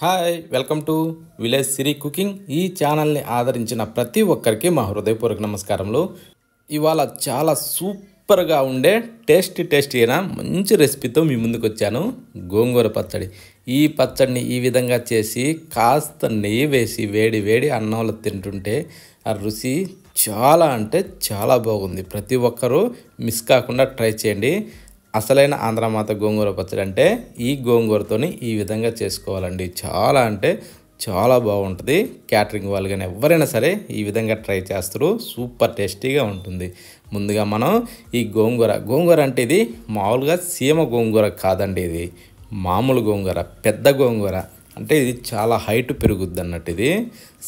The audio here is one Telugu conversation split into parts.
hi welcome to village Siri cooking ఈ ఛానల్ని ఆదరించిన ప్రతి ఒక్కరికి మా హృదయపూర్వక నమస్కారములు ఇవాళ చాలా సూపర్గా ఉండే టేస్టీ టేస్టీ అయినా మంచి రెసిపీతో మీ ముందుకు వచ్చాను గోంగూర పచ్చడి ఈ పచ్చడిని ఈ విధంగా చేసి కాస్త నెయ్యి వేసి వేడి వేడి అన్నంలో తింటుంటే ఆ రుచి చాలా అంటే చాలా బాగుంది ప్రతి ఒక్కరూ మిస్ కాకుండా ట్రై చేయండి అసలైన ఆంధ్రమాత గోంగూర పచ్చడి అంటే ఈ గోంగూరతోని ఈ విధంగా చేసుకోవాలండి చాలా అంటే చాలా బాగుంటుంది క్యాటరింగ్ వాళ్ళు కానీ ఎవరైనా సరే ఈ విధంగా ట్రై చేస్తారు సూపర్ టేస్టీగా ఉంటుంది ముందుగా మనం ఈ గోంగూర గోంగూర అంటే ఇది మామూలుగా సీమ గోంగూర కాదండి ఇది మామూలు గోంగూర పెద్ద గోంగూర అంటే ఇది చాలా హైట్ పెరుగుద్ది అన్నట్టు ఇది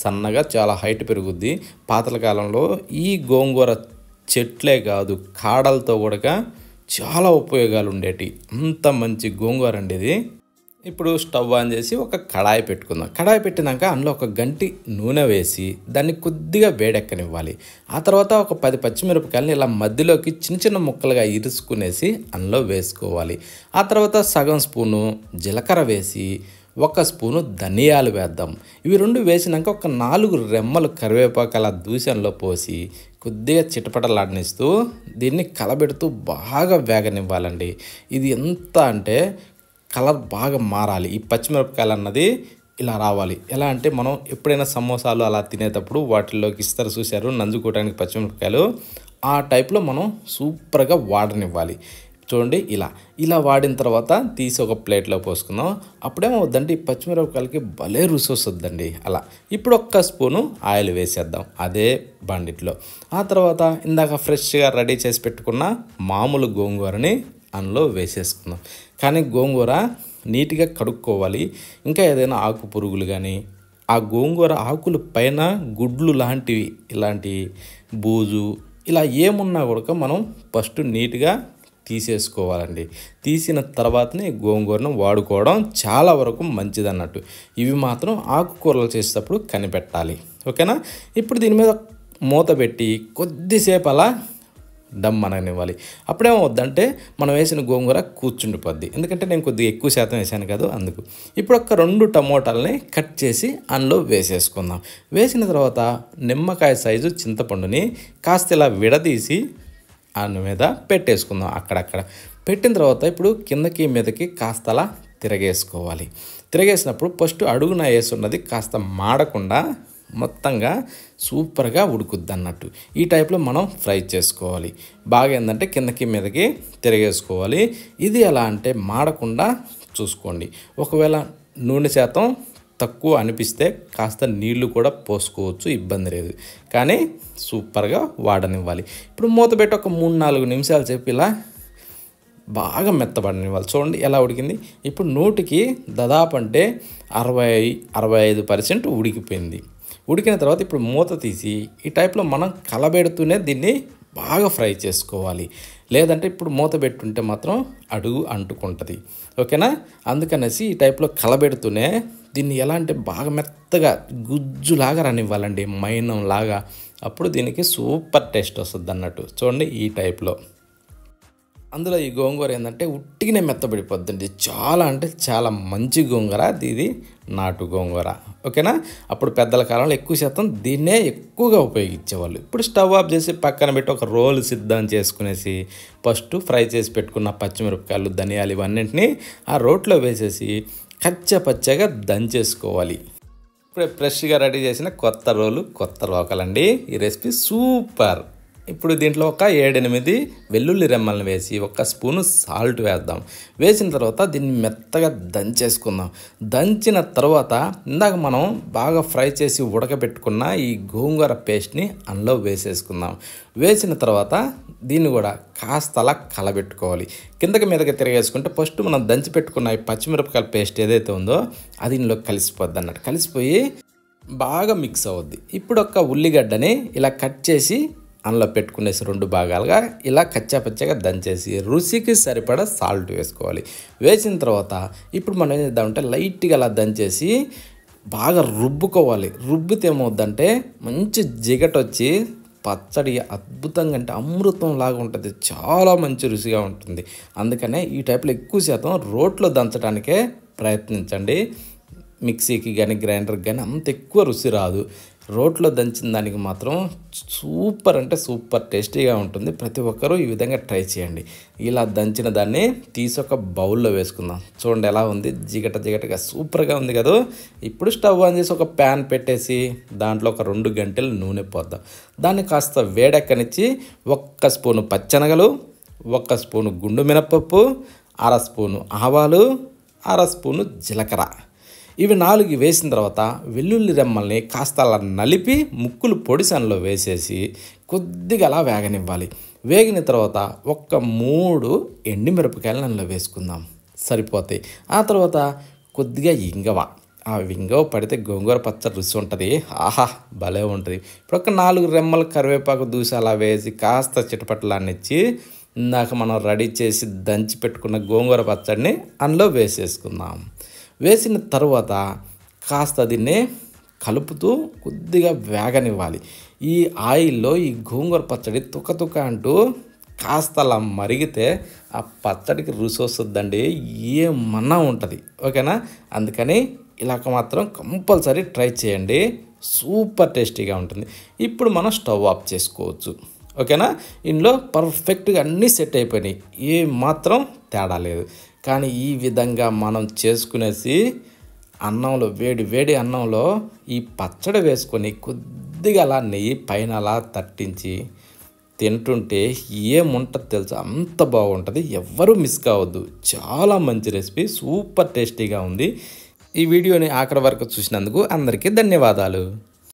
సన్నగా చాలా హైట్ పెరుగుద్ది పాతల కాలంలో ఈ గోంగూర చెట్లే కాదు కాడలతో కూడా చాలా ఉపయోగాలు ఉండేటి అంత మంచి గోంగూర అండి ఇది ఇప్పుడు స్టవ్ ఆన్ చేసి ఒక కడాయి పెట్టుకుందాం కడాయి పెట్టినాక అందులో ఒక గంటి నూనె వేసి దాన్ని కొద్దిగా వేడెక్కనివ్వాలి ఆ తర్వాత ఒక పది పచ్చిమిరపకాయలని ఇలా మధ్యలోకి చిన్న చిన్న ముక్కలుగా ఇరుసుకునేసి అందులో వేసుకోవాలి ఆ తర్వాత సగం స్పూను జీలకర్ర వేసి ఒక స్పూను ధనియాలు వేద్దాం ఇవి రెండు వేసినాక ఒక నాలుగు రెమ్మలు కరివేపాకు అలా దూషణలో పోసి కొద్దిగా చిటపటలాడనిస్తూ దీన్ని కలబెడుతూ బాగా వేగనివ్వాలండి ఇది ఎంత అంటే కలర్ బాగా మారాలి ఈ పచ్చిమిరపకాయలు అన్నది ఇలా రావాలి ఎలా అంటే మనం ఎప్పుడైనా సమోసాలు అలా తినేటప్పుడు వాటిల్లోకి ఇస్తారు చూశారు నంజుకోవడానికి పచ్చిమిరపకాయలు ఆ టైప్లో మనం సూపర్గా వాడనివ్వాలి చూడండి ఇలా ఇలా వాడిన తర్వాత తీసి ఒక ప్లేట్లో పోసుకుందాం అప్పుడేమవుద్దండి పచ్చిమిరపకాయలకి భలే రుచి వస్తుందండి అలా ఇప్పుడు ఒక్క స్పూను ఆయిల్ వేసేద్దాం అదే బండిట్లో ఆ తర్వాత ఇందాక ఫ్రెష్గా రెడీ చేసి పెట్టుకున్న మామూలు గోంగూరని అందులో వేసేసుకుందాం కానీ గోంగూర నీట్గా కడుక్కోవాలి ఇంకా ఏదైనా ఆకు పురుగులు కానీ ఆ గోంగూర ఆకుల పైన గుడ్లు లాంటివి ఇలాంటి బూజు ఇలా ఏమున్నా కూడా మనం ఫస్ట్ నీట్గా తీసేసుకోవాలండి తీసిన తర్వాతనే గోంగూరను వాడుకోవడం చాలా వరకు మంచిదన్నట్టు ఇవి మాత్రం ఆకుకూరలు చేసేటప్పుడు కనిపెట్టాలి ఓకేనా ఇప్పుడు దీని మీద మూత పెట్టి కొద్దిసేపు అలా డమ్ అననివ్వాలి అప్పుడేమవుద్దంటే మనం వేసిన గోంగూర కూర్చుండిపోద్ది ఎందుకంటే నేను కొద్దిగా ఎక్కువ శాతం వేసాను కాదు అందుకు ఇప్పుడు ఒక రెండు టమోటాలని కట్ చేసి అందులో వేసేసుకుందాం వేసిన తర్వాత నిమ్మకాయ సైజు చింతపండుని కాస్త ఇలా విడదీసి అన్న మీద పెట్టేసుకుందాం అక్కడక్కడ పెట్టిన తర్వాత ఇప్పుడు కిందకి మీదకి కాస్తలా తిరగేసుకోవాలి తిరగేసినప్పుడు ఫస్ట్ అడుగున వేసున్నది కాస్త మాడకుండా మొత్తంగా సూపర్గా ఉడుకుద్ది అన్నట్టు ఈ టైప్లో మనం ఫ్రై చేసుకోవాలి బాగా ఏంటంటే కిందకి మీదకి తిరగేసుకోవాలి ఇది ఎలా అంటే మాడకుండా చూసుకోండి ఒకవేళ నూనె శాతం తక్కువ అనిపిస్తే కాస్త నీళ్లు కూడా పోసుకోవచ్చు ఇబ్బంది లేదు కానీ సూపర్గా వాడనివ్వాలి ఇప్పుడు మూత పెట్టి ఒక మూడు నాలుగు నిమిషాలు చెప్పి ఇలా బాగా మెత్తబడనివ్వాలి చూడండి ఎలా ఉడికింది ఇప్పుడు నూటికి దాదాపు అంటే అరవై అరవై ఐదు పర్సెంట్ ఉడికిపోయింది ఉడికిన తర్వాత ఇప్పుడు మూత తీసి ఈ టైప్లో మనం కలబెడుతూనే దీన్ని బాగా ఫ్రై చేసుకోవాలి లేదంటే ఇప్పుడు మూత పెట్టుంటే మాత్రం అడుగు అంటుకుంటుంది ఓకేనా అందుకనేసి ఈ టైప్లో కలబెడుతూనే దీన్ని ఎలా అంటే బాగా మెత్తగా గుజ్జులాగా రానివ్వాలండి మైనంలాగా అప్పుడు దీనికి సూపర్ టేస్ట్ వస్తుంది అన్నట్టు చూడండి ఈ టైప్లో అందులో ఈ గోంగూర ఏంటంటే ఉట్టిగానే మెత్తబడిపోద్దండి చాలా అంటే చాలా మంచి గోంగూర ఇది నాటు గోంగూర ఓకేనా అప్పుడు పెద్దల కాలంలో ఎక్కువ శాతం దీన్నే ఎక్కువగా ఉపయోగించేవాళ్ళు ఇప్పుడు స్టవ్ ఆఫ్ చేసి పక్కన పెట్టి ఒక రోల్ సిద్ధం చేసుకునేసి ఫస్ట్ ఫ్రై చేసి పెట్టుకున్న పచ్చిమిరపకాయలు ధనియాలు ఇవన్నింటినీ ఆ రోట్లో వేసేసి కచ్చపచ్చగా పచ్చగా దంచేసుకోవాలి ఇప్పుడు ఫ్రెష్గా రెడీ చేసిన కొత్త రోలు కొత్త రోకలండి ఈ రెసిపీ సూపర్ ఇప్పుడు దీంట్లో ఒక ఏడెనిమిది వెల్లుల్లి రెమ్మలను వేసి ఒక స్పూను సాల్ట్ వేద్దాం వేసిన తర్వాత దీన్ని మెత్తగా దంచేసుకుందాం దంచిన తర్వాత ఇందాక మనం బాగా ఫ్రై చేసి ఉడకబెట్టుకున్న ఈ గోంగూర పేస్ట్ని అందులో వేసేసుకుందాం వేసిన తర్వాత దీన్ని కూడా కాస్త అలా కలబెట్టుకోవాలి కిందకి మీదకి తిరగేసుకుంటే ఫస్ట్ మనం దంచి పెట్టుకున్న ఈ పచ్చిమిరపకాయల పేస్ట్ ఏదైతే ఉందో అది ఇందులో కలిసిపోద్ది అన్నట్టు కలిసిపోయి బాగా మిక్స్ అవుద్ది ఇప్పుడు ఒక ఉల్లిగడ్డని ఇలా కట్ చేసి అందులో పెట్టుకునేసి రెండు భాగాలుగా ఇలా కచ్చాపచ్చగా దంచేసి రుచికి సరిపడా సాల్ట్ వేసుకోవాలి వేసిన తర్వాత ఇప్పుడు మనం ఏం చేద్దామంటే లైట్గా అలా దంచేసి బాగా రుబ్బుకోవాలి రుబ్బితే ఏమవుద్దంటే మంచి వచ్చి పచ్చడి అద్భుతంగా అంటే అమృతం లాగా ఉంటుంది చాలా మంచి రుచిగా ఉంటుంది అందుకనే ఈ టైప్లో ఎక్కువ శాతం రోట్లో దంచడానికే ప్రయత్నించండి మిక్సీకి కానీ గ్రైండర్కి కానీ అంత ఎక్కువ రుచి రాదు రోట్లో దంచిన దానికి మాత్రం సూపర్ అంటే సూపర్ టేస్టీగా ఉంటుంది ప్రతి ఒక్కరూ ఈ విధంగా ట్రై చేయండి ఇలా దంచిన దాన్ని తీసి ఒక బౌల్లో వేసుకుందాం చూడండి ఎలా ఉంది జిగట జిగటగా సూపర్గా ఉంది కదా ఇప్పుడు స్టవ్ ఆన్ చేసి ఒక ప్యాన్ పెట్టేసి దాంట్లో ఒక రెండు గంటలు నూనె పోద్దాం దాన్ని కాస్త వేడెక్కనిచ్చి ఒక్క స్పూను పచ్చనగలు ఒక్క స్పూను గుండు మినపప్పు అర స్పూను ఆవాలు అర స్పూను జీలకర్ర ఇవి నాలుగు వేసిన తర్వాత వెల్లుల్లి రెమ్మల్ని కాస్త అలా నలిపి ముక్కులు పొడిసన్లో వేసేసి కొద్దిగా అలా వేగనివ్వాలి వేగిన తర్వాత ఒక్క మూడు ఎండుమిరపకాయలు అందులో వేసుకుందాం సరిపోతాయి ఆ తర్వాత కొద్దిగా ఇంగవ ఆ వింగవ పడితే గోంగూర పచ్చడి రుచి ఉంటుంది ఆహా భలే ఉంటుంది ఇప్పుడు ఒక నాలుగు రెమ్మలు కరివేపాకు దూసి అలా వేసి కాస్త చిటపట్లాన్నిచ్చి ఇందాక మనం రెడీ చేసి దంచి పెట్టుకున్న గోంగూర పచ్చడిని అందులో వేసేసుకుందాం వేసిన తర్వాత కాస్త దీన్ని కలుపుతూ కొద్దిగా వేగనివ్వాలి ఈ ఆయిల్లో ఈ గోంగూర పచ్చడి తుక అంటూ కాస్త అలా మరిగితే ఆ పచ్చడికి రుచి వస్తుందండి ఏమన్నా ఉంటుంది ఓకేనా అందుకని ఇలాక మాత్రం కంపల్సరీ ట్రై చేయండి సూపర్ టేస్టీగా ఉంటుంది ఇప్పుడు మనం స్టవ్ ఆఫ్ చేసుకోవచ్చు ఓకేనా ఇందులో పర్ఫెక్ట్గా అన్నీ సెట్ అయిపోయినాయి ఏ మాత్రం తేడా లేదు కానీ ఈ విధంగా మనం చేసుకునేసి అన్నంలో వేడి వేడి అన్నంలో ఈ పచ్చడి వేసుకొని కొద్దిగా అలా నెయ్యి పైన అలా తట్టించి తింటుంటే ఏముంటుంది తెలుసు అంత బాగుంటుంది ఎవ్వరూ మిస్ కావద్దు చాలా మంచి రెసిపీ సూపర్ టేస్టీగా ఉంది ఈ వీడియోని ఆఖరి వరకు చూసినందుకు అందరికీ ధన్యవాదాలు